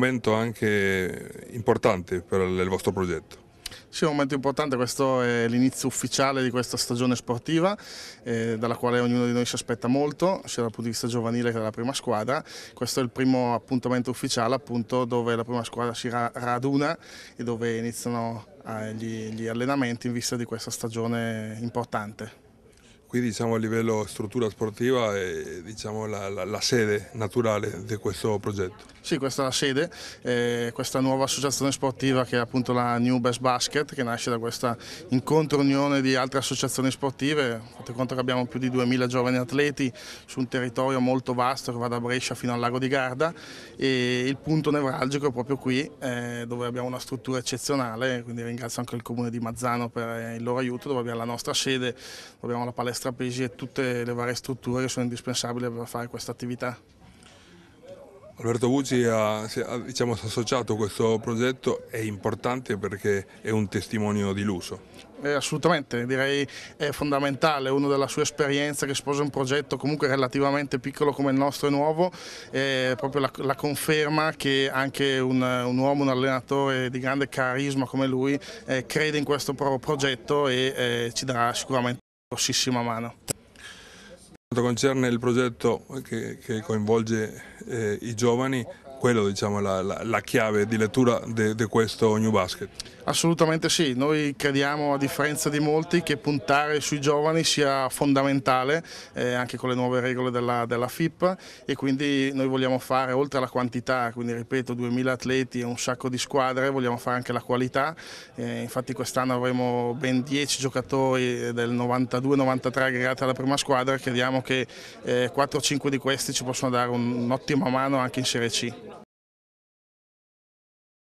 momento anche importante per il vostro progetto. Sì, un momento importante, questo è l'inizio ufficiale di questa stagione sportiva eh, dalla quale ognuno di noi si aspetta molto, sia dal punto di vista giovanile che dalla prima squadra. Questo è il primo appuntamento ufficiale appunto dove la prima squadra si ra raduna e dove iniziano eh, gli, gli allenamenti in vista di questa stagione importante. Qui diciamo a livello struttura sportiva è diciamo, la, la, la sede naturale di questo progetto. Sì, questa è la sede, eh, questa nuova associazione sportiva che è appunto la New Best Basket che nasce da questa incontro-unione di altre associazioni sportive, fate conto che abbiamo più di 2000 giovani atleti su un territorio molto vasto che va da Brescia fino al lago di Garda e il punto nevralgico è proprio qui eh, dove abbiamo una struttura eccezionale, quindi ringrazio anche il comune di Mazzano per eh, il loro aiuto, dove abbiamo la nostra sede, dove abbiamo la palestra pesi e tutte le varie strutture che sono indispensabili per fare questa attività. Alberto Bucci ha, ha diciamo, associato questo progetto, è importante perché è un testimonio di Luso. Eh, assolutamente, direi è fondamentale, uno della sua esperienza che sposa un progetto comunque relativamente piccolo come il nostro e nuovo, è proprio la, la conferma che anche un, un, uomo, un allenatore di grande carisma come lui eh, crede in questo progetto e eh, ci darà sicuramente una grossissima mano. Per quanto concerne il progetto che, che coinvolge eh, i giovani quello diciamo, la, la, la, chiave di lettura di questo New Basket. Assolutamente sì, noi crediamo a differenza di molti che puntare sui giovani sia fondamentale eh, anche con le nuove regole della, della, FIP e quindi noi vogliamo fare oltre alla quantità, quindi ripeto 2000 atleti e un sacco di squadre, vogliamo fare anche la qualità, eh, infatti quest'anno avremo ben 10 giocatori del 92-93 aggregati alla prima squadra, crediamo che eh, 4-5 di questi ci possono dare un'ottima mano anche in Serie C.